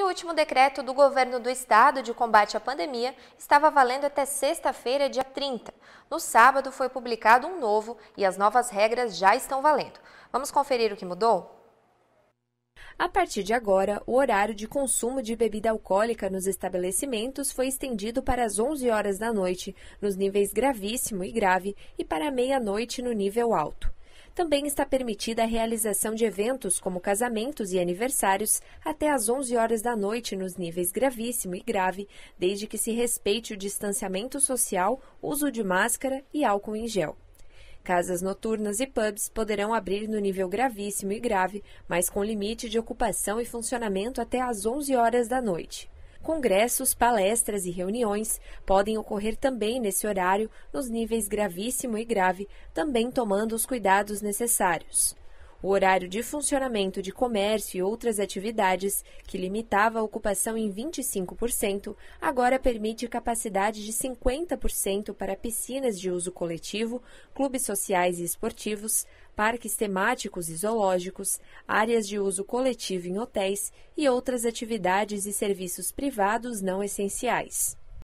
E o último decreto do governo do estado de combate à pandemia estava valendo até sexta-feira, dia 30. No sábado foi publicado um novo e as novas regras já estão valendo. Vamos conferir o que mudou? A partir de agora, o horário de consumo de bebida alcoólica nos estabelecimentos foi estendido para as 11 horas da noite, nos níveis gravíssimo e grave, e para meia-noite no nível alto. Também está permitida a realização de eventos como casamentos e aniversários até às 11 horas da noite nos níveis gravíssimo e grave, desde que se respeite o distanciamento social, uso de máscara e álcool em gel. Casas noturnas e pubs poderão abrir no nível gravíssimo e grave, mas com limite de ocupação e funcionamento até às 11 horas da noite. Congressos, palestras e reuniões podem ocorrer também nesse horário, nos níveis gravíssimo e grave, também tomando os cuidados necessários. O horário de funcionamento de comércio e outras atividades, que limitava a ocupação em 25%, agora permite capacidade de 50% para piscinas de uso coletivo, clubes sociais e esportivos, parques temáticos e zoológicos, áreas de uso coletivo em hotéis e outras atividades e serviços privados não essenciais.